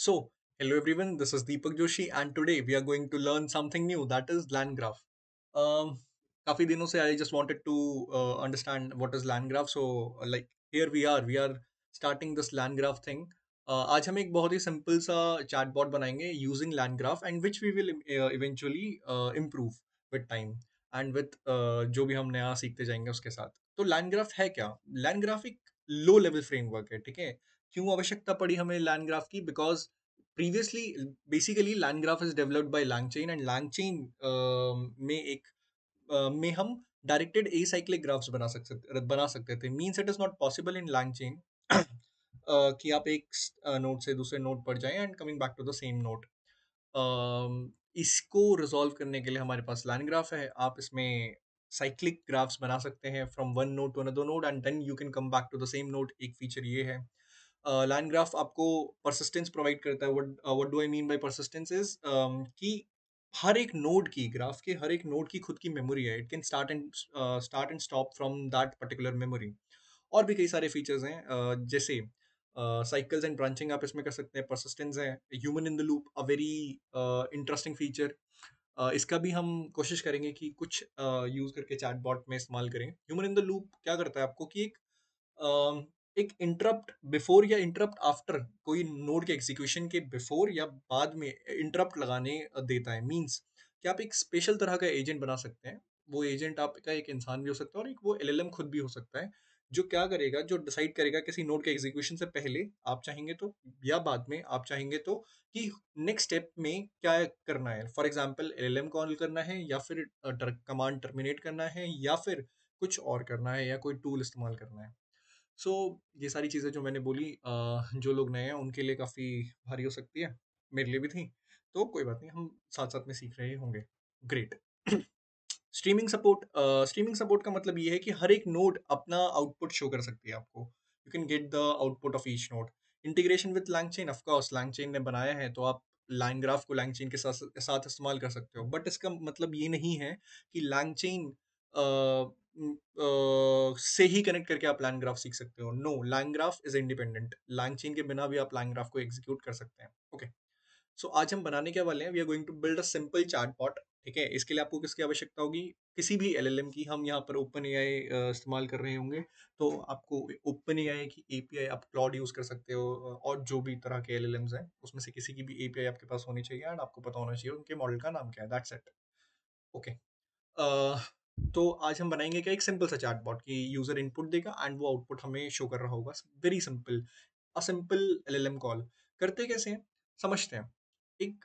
So, hello everyone, this is Deepak Joshi and today we are going to learn something new that is land graph. Um, काफी दिनों से I just wanted to uh, understand what is land graph. So, like here we are, we are starting this land graph thing. Uh, आज हम एक बहुत ही simple सा chatbot बनाएंगे using LangGraph and which we will eventually improve with time and with जो भी हम नया सीखते जाएंगे उसके साथ तो लैंड ग्राफ है क्या लैंड ग्राफ एक लो लेवल फ्रेमवर्क है ठीक है क्यों आवश्यकता पड़ी हमें लैंड ग्राफ की because previously basically LangGraph is developed by LangChain and LangChain में एक uh, में हम डायरेक्टेड ए साइक्लिक ग्राफ्स बना सकते बना सकते थे means it is not possible in LangChain कि आप एक नोट uh, से दूसरे नोट पर जाएं and coming back to the same node इसको रिजॉल्व करने के लिए हमारे पास लैंड ग्राफ है आप इसमें साइक्लिक ग्राफ्स बना सकते हैं from one node to another node and then you can come back to the same node एक फीचर ये है लाइन uh, ग्राफ आपको परसिस्टेंस प्रोवाइड करता है what do I mean by persistence is कि हर एक नोड की ग्राफ के हर एक नोड की खुद की मेमोरी है it can start and start and stop from that particular memory और भी कई सारे फीचर्स हैं uh, जैसे साइकिल्स एंड ब्रांचिंग आप इसमें कर सकते हैं परसिस्टेंस है human in the loop a very interesting feature इसका भी हम कोशिश करेंगे कि कुछ यूज़ करके करके चैटबॉट में इस्तेमाल करें ह्यूमन इन द लूप क्या करता है आपको कि एक एक इंटरप्ट बिफोर या इंटरप्ट आफ्टर कोई नोड के एग्जीक्यूशन के बिफोर या बाद में इंटरप्ट लगाने देता है मीन्स कि आप एक स्पेशल तरह का एजेंट बना सकते हैं वो एजेंट आपका एक इंसान भी हो सकता है और एक वो एल खुद भी हो सकता है जो क्या करेगा जो डिसाइड करेगा किसी नोड के एग्जीक्यूशन से पहले आप चाहेंगे तो या बाद में आप चाहेंगे तो कि नेक्स्ट स्टेप में क्या करना है फॉर एग्जाम्पल एल कॉल करना है या फिर कमांड टर्मिनेट करना है या फिर कुछ और करना है या कोई टूल इस्तेमाल करना है सो so, ये सारी चीज़ें जो मैंने बोली जो लोग नए हैं उनके लिए काफ़ी भारी हो सकती है मेरे लिए भी थी तो कोई बात नहीं हम साथ साथ में सीख रहे होंगे great streaming support streaming support का मतलब ये है कि हर एक नोट अपना आउटपुट शो कर सकती है आपको you can get the output of each node integration with LangChain of course LangChain ने बनाया है तो आप लाइन ग्राफ को लैंग चेन के साथ साथ इस्तेमाल कर सकते हो बट इसका मतलब ये नहीं है कि लैंग चेन से ही कनेक्ट करके आप लैंग ग्राफ सीख सकते हो no LangGraph is independent LangChain के बिना भी आप लैंग ग्राफ को एग्जीक्यूट कर सकते हैं ओके okay. सो so, आज हम बनाने के वाले हैं we are going to build a simple chatbot ठीक है इसके लिए आपको किसकी आवश्यकता होगी किसी भी एलएलएम की हम यहाँ पर ओपन एआई इस्तेमाल कर रहे होंगे तो आपको ओपन एआई की एपीआई आप क्लॉड यूज़ कर सकते हो और जो भी तरह के एलएलएम्स हैं उसमें से किसी की भी एपीआई आपके पास होनी चाहिए एंड आपको पता होना चाहिए उनके मॉडल का नाम क्या है दैट्स इट ओके तो आज हम बनाएंगे क्या एक सिंपल सा चार्ट बॉट की यूज़र इनपुट देगा एंड वो आउटपुट हमें शो कर रहा होगा very simple a simple L call करते कैसे हैं समझते हैं एक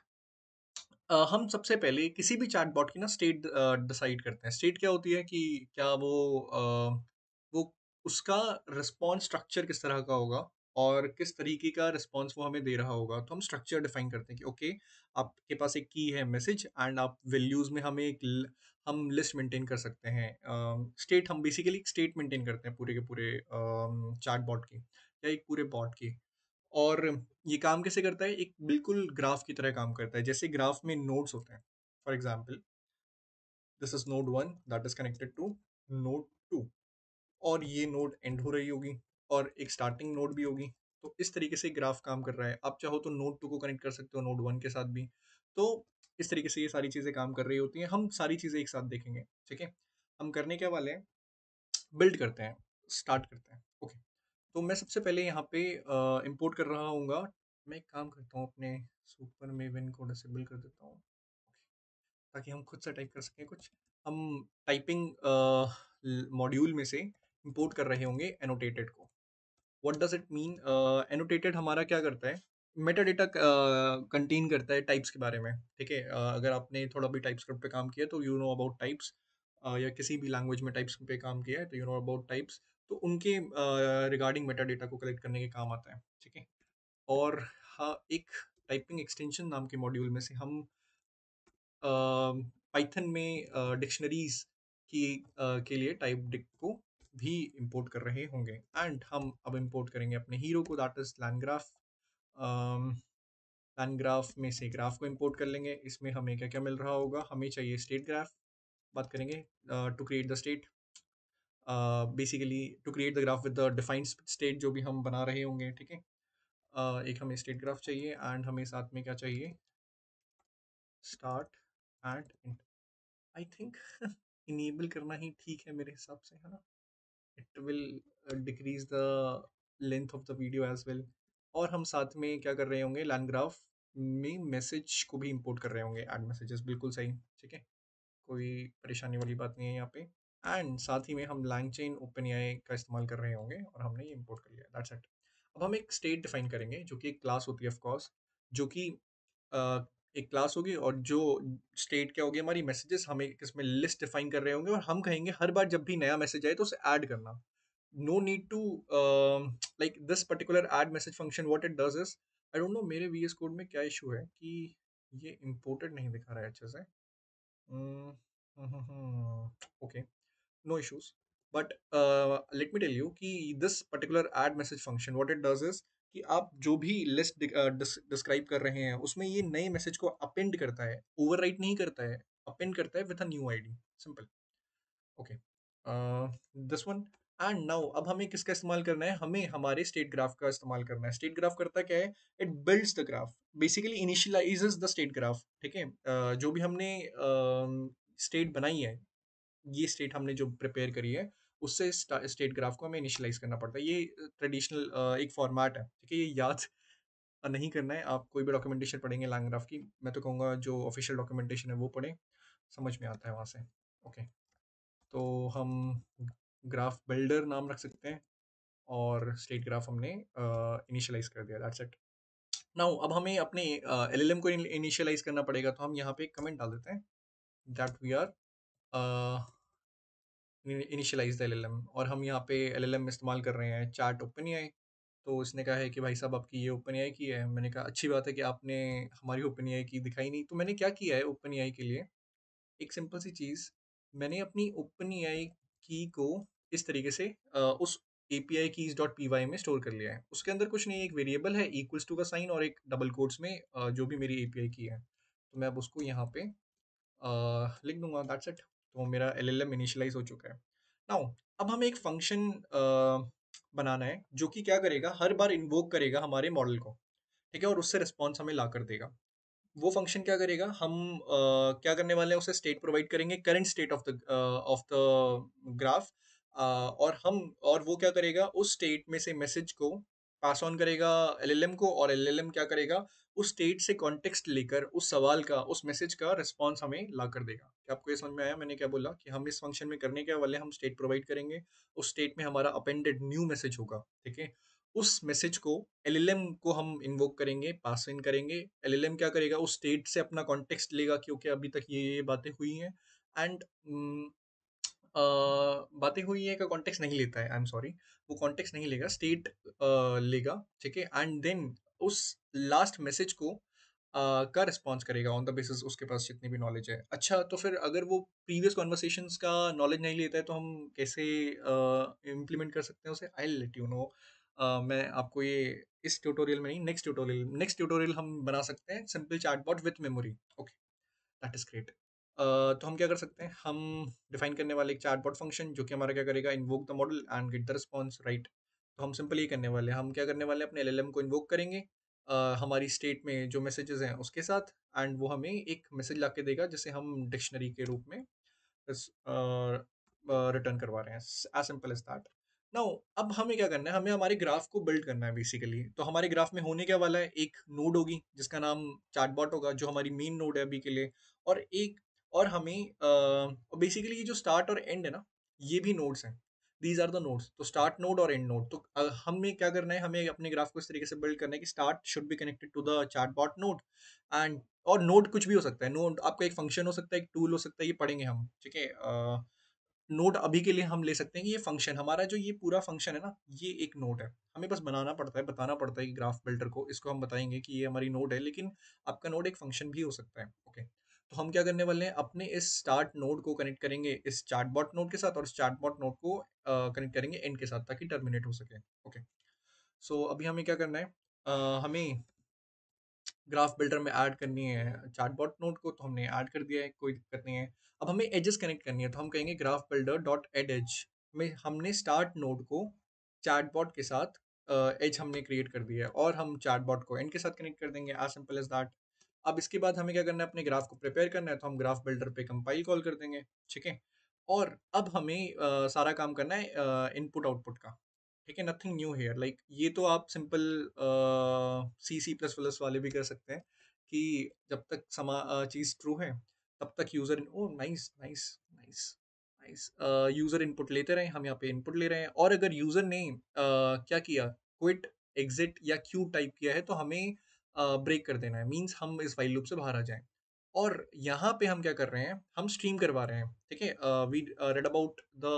हम सबसे पहले किसी भी चैटबॉट की ना स्टेट डिसाइड करते हैं। स्टेट क्या होती है कि क्या वो वो उसका रिस्पॉन्स स्ट्रक्चर किस तरह का होगा और किस तरीके का रिस्पॉन्स वो हमें दे रहा होगा। तो हम स्ट्रक्चर डिफाइन करते हैं कि ओके आपके पास एक की है मैसेज एंड आप वैल्यूज़ में हमें एक हम लिस्ट मेंटेन कर सकते हैं। स्टेट स्टेट हम बेसिकली एक स्टेट मेंटेन करते हैं पूरे के पूरे uh, बॉट की या एक पूरे बॉट की। और ये काम कैसे करता है एक बिल्कुल ग्राफ की तरह काम करता है जैसे ग्राफ में नोड्स होते हैं for example this is node one that is connected to node two और ये नोड एंड हो रही होगी और एक स्टार्टिंग नोड भी होगी तो इस तरीके से ग्राफ काम कर रहा है आप चाहो तो नोड टू को कनेक्ट कर सकते हो नोड वन के साथ भी तो इस तरीके से ये सारी चीज़ें काम कर रही होती हैं हम सारी चीज़ें एक साथ देखेंगे ठीक है हम करने क्या वाले हैं बिल्ड करते हैं स्टार्ट करते हैं तो मैं सबसे पहले यहाँ पे इंपोर्ट कर रहा हूँ मैं एक काम करता हूँ अपने सुपर मेवन को डिसेबल कर देता हूँ ताकि हम खुद से टाइप कर सकें कुछ हम टाइपिंग मॉड्यूल में से इंपोर्ट कर रहे होंगे एनोटेटेड को what does it mean annotated हमारा क्या करता है मेटा डेटा कंटेन करता है टाइप्स के बारे में ठीक है uh, अगर आपने थोड़ा भी टाइप स्क्रिप्ट पे काम किया तो यू नो अबाउट टाइप्स या किसी भी लैंग्वेज में टाइप्स पे काम किया है तो यू नो अबाउट टाइप्स तो उनके रिगार्डिंग मेटा डेटा को कलेक्ट करने के काम आता है ठीक है और हाँ एक टाइपिंग एक्सटेंशन नाम के मॉड्यूल में से हम पाइथन में डिक्शनरीज की के लिए टाइप डिक को भी इंपोर्ट कर रहे होंगे एंड हम अब इंपोर्ट करेंगे अपने हीरो को दैट इज लैंडग्राफ लैंडग्राफ में से ग्राफ को इंपोर्ट कर लेंगे इसमें हमें क्या क्या मिल रहा होगा हमें चाहिए स्टेट ग्राफ बात करेंगे to create the state basically to create the graph with the defined state जो भी हम बना रहे होंगे ठीक है uh, एक हमें स्टेट ग्राफ चाहिए एंड हमें साथ में क्या चाहिए start and and I think enable करना ही ठीक है मेरे हिसाब से है ना it will decrease the length of the video as well और हम साथ में क्या कर रहे होंगे लैंड ग्राफ में मैसेज को भी इंपोर्ट कर रहे होंगे एड मैसेजेस बिल्कुल सही ठीक है कोई परेशानी वाली बात नहीं है यहाँ पे एंड साथ ही में हम लैंग चेन ओपन का इस्तेमाल कर रहे होंगे और हमने ये इम्पोर्ट कर लिया दैट्स इट अब हम एक स्टेट डिफाइन करेंगे जो कि एक क्लास होती है ऑफकोर्स जो कि एक क्लास होगी और जो स्टेट क्या होगी हमारी मैसेजेस हम एक इसमें लिस्ट डिफाइन कर रहे होंगे और हम कहेंगे हर बार जब भी नया मैसेज आए तो उसे ऐड करना no need to like this particular add message function what it does is I don't know मेरे वी एस कोड में क्या इशू है कि ये इम्पोर्टेड नहीं दिखा रहा है अच्छे से okay mm, hmm, hmm, hmm, okay. no issues uh, let me tell you ki this particular add message function what it does is कि आप जो भी लिस्ट डिस्क्राइब uh, कर रहे हैं उसमें ये नए मैसेज को अपेंड करता है ओवर नहीं करता है अपेंड करता है with a new ID simple okay this one and now अब हमें किसका इस्तेमाल करना है हमें हमारे स्टेट ग्राफ का इस्तेमाल करना है स्टेट ग्राफ करता क्या है it builds the graph basically initialize the state graph ठीक है uh, जो भी हमने स्टेट um, uh, बनाई है ये स्टेट हमने जो प्रिपेयर करी है उससे स्टेट ग्राफ को हमें इनिशलाइज करना पड़ता है ये ट्रेडिशनल एक फॉर्मेट है ठीक है ये याद नहीं करना है आप कोई भी डॉक्यूमेंटेशन पढ़ेंगे लैंग ग्राफ की मैं तो कहूँगा जो ऑफिशियल डॉक्यूमेंटेशन है वो पढ़ें समझ में आता है वहाँ से ओके तो हम ग्राफ बिल्डर नाम रख सकते हैं और स्टेट ग्राफ हमने इनिशियलाइज कर दिया दैट्स इट नाउ अब हमें अपने एल uh, को इनिशियलाइज करना पड़ेगा तो हम यहाँ पे एक कमेंट डाल देते हैं that we are initialize the L और हम यहाँ पे एल इस्तेमाल कर रहे हैं चार्ट ओपन आई तो उसने कहा है कि भाई साहब आपकी ये ओपन आई की है मैंने कहा अच्छी बात है कि आपने हमारी ओपन आई की दिखाई नहीं तो मैंने क्या किया है ओपन आई के लिए एक सिंपल सी चीज़ मैंने अपनी ओपन आई की को इस तरीके से उस A P I keys dot P Y में स्टोर कर लिया है उसके अंदर कुछ नहीं एक वेरिएबल है इक्वल्स टू का साइन और एक डबल कोड्स में जो भी मेरी ए पी आई की है तो मैं अब उसको यहाँ पे लिख दूंगा दैट्स इट तो मेरा एल एल एम इनिशलाइज हो चुका है नाउ अब हमें एक फंक्शन बनाना है जो कि क्या करेगा हर बार इन्वोक करेगा हमारे मॉडल को ठीक है और उससे रिस्पॉन्स हमें ला कर देगा वो फंक्शन क्या करेगा हम आ, क्या करने वाले हैं उसे स्टेट प्रोवाइड करेंगे current state of the of the graph और हम और वो क्या करेगा उस स्टेट में से मैसेज को पास ऑन करेगा एलएलएम को और एलएलएम क्या करेगा उस स्टेट से कॉन्टेक्स्ट लेकर उस सवाल का उस मैसेज का रिस्पॉन्स हमें ला कर देगा क्या आपको ये समझ में आया मैंने क्या बोला कि हम इस फंक्शन में करने के वाले हम स्टेट प्रोवाइड करेंगे उस स्टेट में हमारा अपेंडेड न्यू मैसेज होगा ठीक है उस मैसेज को एलएलएम को हम इन्वोक करेंगे पास इन करेंगे एलएलएम क्या करेगा उस स्टेट से अपना कॉन्टेक्स्ट लेगा क्योंकि अभी तक ये ये बातें हुई हैं एंड बातें हुई हैं का कॉन्टेक्स नहीं लेता है आई एम सॉरी वो कॉन्टेक्स नहीं लेगा स्टेट लेगा ठीक है एंड देन उस लास्ट मैसेज को का रिस्पॉन्स करेगा ऑन द बेसिस उसके पास जितनी भी नॉलेज है अच्छा तो फिर अगर वो प्रीवियस कॉन्वर्सेशन का नॉलेज नहीं लेता है तो हम कैसे इम्प्लीमेंट uh, कर सकते हैं उसे आई लेट यू नो मैं आपको ये इस ट्यूटोरियल में नहीं नेक्स्ट ट्यूटोरियल नेक्स्ट ट्यूटोरियल हम बना सकते हैं simple chatbot with memory okay that is great तो हम क्या कर सकते हैं हम डिफाइन करने वाले एक चार्टबॉट फंक्शन जो कि हमारा क्या करेगा invoke the model and get the response right तो हम सिंपल ये करने वाले हम क्या करने वाले अपने एल को इन्वोक करेंगे Uh, हमारी स्टेट में जो मैसेजेस हैं उसके साथ एंड वो हमें एक मैसेज ला के देगा जिसे हम डिक्शनरी के रूप में रिटर्न uh, uh, करवा रहे हैं as simple as that now अब हमें क्या करना है हमें हमारे ग्राफ को बिल्ड करना है बेसिकली तो हमारे ग्राफ में होने क्या वाला है एक नोड होगी जिसका नाम चार्टबॉट होगा जो हमारी मेन नोड है अभी के लिए और एक और हमें बेसिकली ये जो स्टार्ट और एंड है ना ये भी नोड्स हैं दीज आर द नोड्स तो स्टार्ट नोड और एंड नोड तो हमें क्या करना है हमें अपने ग्राफ को इस तरीके से बिल्ड करना है कि start should be connected to the chatbot node and और नोड कुछ भी हो सकता है नोड आपका एक फंक्शन हो सकता है एक टूल हो सकता है ये पढ़ेंगे हम ठीक है नोट अभी के लिए हम ले सकते हैं कि ये फंक्शन हमारा जो ये पूरा फंक्शन है ना ये एक नोट है हमें बस बनाना पड़ता है बताना पड़ता है कि ग्राफ बिल्डर को इसको हम बताएंगे कि ये हमारी नोट है लेकिन आपका नोट एक फंक्शन भी हो सकता है ओके okay. तो हम क्या करने वाले हैं अपने इस स्टार्ट नोड को कनेक्ट करेंगे इस चार्टॉट नोड के साथ और इस चार्टबॉट नोड को कनेक्ट करेंगे एंड के साथ ताकि टर्मिनेट हो सके ओके सो so, अभी हमें क्या करना है uh, हमें ग्राफ बिल्डर में ऐड करनी है चार्टबॉट नोड को तो हमने ऐड कर दिया है कोई दिक्कत नहीं है अब हमें एजेस कनेक्ट करनी है तो हम कहेंगे graph builder dot add edge में हमने स्टार्ट नोड को चार्टबॉट के साथ एज uh, हमने क्रिएट कर दिया है और हम चार्टबॉट को एंड के साथ कनेक्ट कर देंगे एज सिंपल एज दैट अब इसके बाद हमें क्या करना है अपने ग्राफ को प्रिपेयर करना है तो हम ग्राफ बिल्डर पे कंपाइल कॉल कर देंगे ठीक है और अब हमें आ, सारा काम करना है इनपुट आउटपुट का ठीक है नथिंग न्यू हेयर लाइक ये तो आप simple C C plus plus वाले भी कर सकते हैं कि जब तक समा चीज़ ट्रू है तब तक यूज़र ओ nice nice nice nice user input लेते रहे हम यहाँ पे इनपुट ले रहे हैं और अगर यूज़र ने uh, क्या किया क्विट एग्जिट या क्यू टाइप किया है तो हमें ब्रेक कर देना है मीन्स हम इस वाइल लूप से बाहर आ जाएं और यहाँ पे हम क्या कर रहे हैं हम स्ट्रीम करवा रहे हैं ठीक है we read about the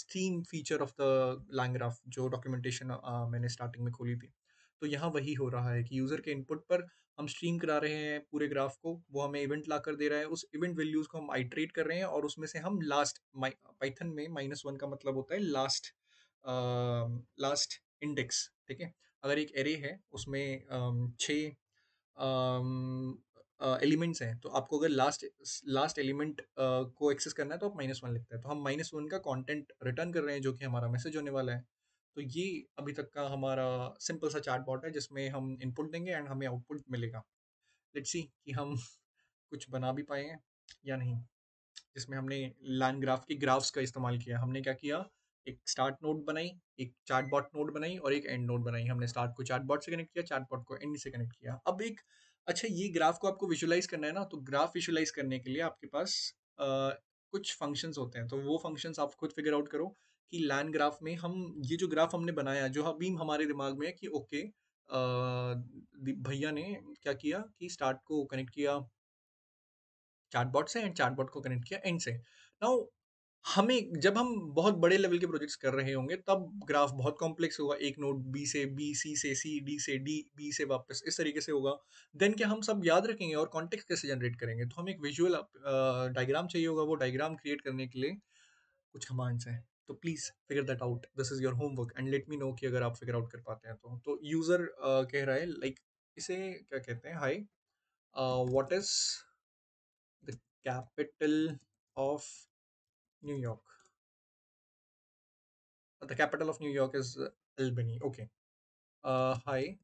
stream feature of the LangGraph जो डॉक्यूमेंटेशन uh, मैंने स्टार्टिंग में खोली थी तो यहाँ वही हो रहा है कि यूज़र के इनपुट पर हम स्ट्रीम करा रहे हैं पूरे ग्राफ को वो हमें इवेंट ला कर दे रहा है उस इवेंट वैल्यूज़ को हम आइट्रेट कर रहे हैं और उसमें से हम लास्ट पाइथन में माइनस वन का मतलब होता है लास्ट लास्ट इंडेक्स ठीक है अगर एक एरे है उसमें छः एलिमेंट्स हैं तो आपको अगर लास्ट लास्ट एलिमेंट को एक्सेस करना है तो आप माइनस वन लिखते हैं तो हम माइनस वन का कंटेंट रिटर्न कर रहे हैं जो कि हमारा मैसेज होने वाला है तो ये अभी तक का हमारा सिंपल सा चार्ट बॉट है जिसमें हम इनपुट देंगे एंड हमें आउटपुट मिलेगा लेट्स सी कि हम कुछ बना भी पाए हैं या नहीं जिसमें हमने लाइन ग्राफ के ग्राफ्स का इस्तेमाल किया हमने क्या किया एक स्टार्ट नोड बनाई एक चार्ट बॉट नोड बनाई और एक एंड नोड बनाई हमने स्टार्ट को चार्ट बॉट से कनेक्ट किया चार्ट बॉट को एंड से कनेक्ट किया अब एक अच्छा ये ग्राफ को आपको विजुलाइज करना है ना तो ग्राफ विजुलाइज करने के लिए आपके पास आ, कुछ फंक्शंस होते हैं तो वो फंक्शंस आप खुद फिगर आउट करो कि लैंड ग्राफ में हम ये जो ग्राफ हमने बनाया जो अभी हाँ, हमारे दिमाग में है कि ओके भैया ने क्या किया कि स्टार्ट को कनेक्ट किया चार्ट बॉट से एंड चार्ट बॉट को कनेक्ट किया एंड से नाउ हमें जब हम बहुत बड़े लेवल के प्रोजेक्ट्स कर रहे होंगे तब ग्राफ बहुत कॉम्प्लेक्स होगा एक नोट बी से बी सी से सी डी से डी बी से वापस इस तरीके से होगा देन क्या हम सब याद रखेंगे और कॉन्टेक्स कैसे जनरेट करेंगे तो हमें एक विजुअल डायग्राम चाहिए होगा वो डायग्राम क्रिएट करने के लिए कुछ कमांड्स हैं तो please figure that out this is your homework and let me know कि अगर आप फिगर आउट कर पाते हैं तो तो यूज़र uh, कह रहा है लाइक like, इसे क्या कहते हैं hi what is the capital of New York. Uh, the capital of New York is uh, Albany. Okay. Uh, hi.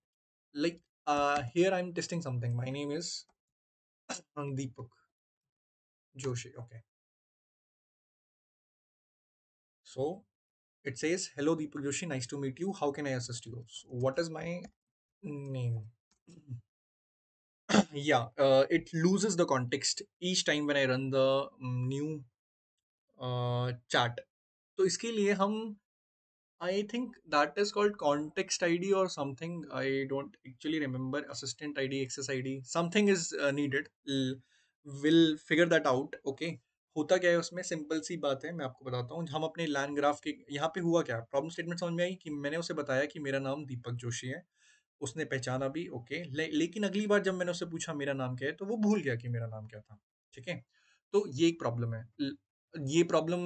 Like, uh, here I'm testing something. My name is Deepak Joshi. Okay. So it says, Hello, Deepak Joshi. Nice to meet you. How can I assist you? So what is my name? yeah, uh, it loses the context each time when I run the mm, new chat तो इसके लिए हम I think that is called context ID और something I don't actually remember assistant ID access ID something is needed will figure that out okay होता क्या है उसमें simple सी बात है मैं आपको बताता हूँ हम अपने लैंड ग्राफ के यहाँ पे हुआ क्या प्रॉब्लम स्टेटमेंट समझ में आई कि मैंने उसे बताया कि मेरा नाम दीपक जोशी है उसने पहचाना भी ओके ले, लेकिन अगली बार जब मैंने उससे पूछा मेरा नाम क्या है तो वो भूल गया कि मेरा नाम क्या था ठीक है तो ये एक प्रॉब्लम है ये प्रॉब्लम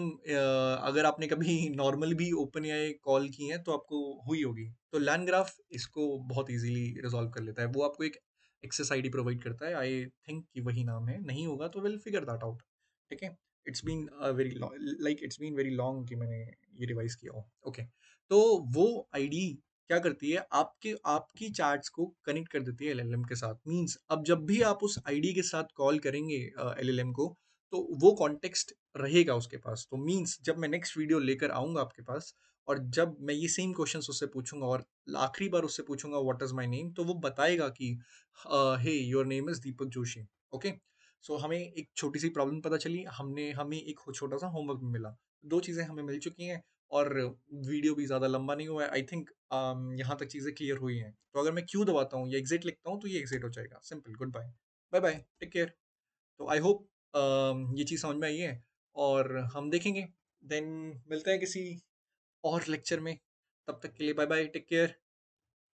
अगर आपने कभी नॉर्मल भी ओपन ए कॉल की है तो आपको हुई होगी तो लैंड ग्राफ इसको बहुत इजीली रिजॉल्व कर लेता है वो आपको एक एक्सेस आई प्रोवाइड करता है आई थिंक कि वही नाम है नहीं होगा तो विल फिगर दैट आउट ठीक है it's been very like it's been very long कि मैंने ये रिवाइज किया हो ओके okay. तो वो आई क्या करती है आपके आपकी चार्ट्स को कनेक्ट कर देती है एल के साथ मीन्स अब जब भी आप उस आई के साथ कॉल करेंगे एल uh, को तो वो कॉन्टेक्स्ट रहेगा उसके पास तो मीन्स जब मैं नेक्स्ट वीडियो लेकर आऊँगा आपके पास और जब मैं ये सेम क्वेश्चन उससे पूछूंगा और आखिरी बार उससे पूछूंगा व्हाट इज़ माई नेम तो वो बताएगा कि hey your name is Deepak Joshi okay so हमें एक छोटी सी प्रॉब्लम पता चली हमने हमें एक छोटा सा होमवर्क मिला दो चीज़ें हमें मिल चुकी हैं और वीडियो भी ज़्यादा लंबा नहीं हुआ है आई थिंक um, यहाँ तक चीज़ें क्लियर हुई हैं तो अगर मैं क्यों दबाता हूँ या एग्जिट लिखता हूँ तो ये एग्जिट हो जाएगा simple good bye bye bye take care तो आई होप um, ये चीज़ समझ में आई है और हम देखेंगे देन मिलते हैं किसी और लेक्चर में तब तक के लिए बाय बाय टेक केयर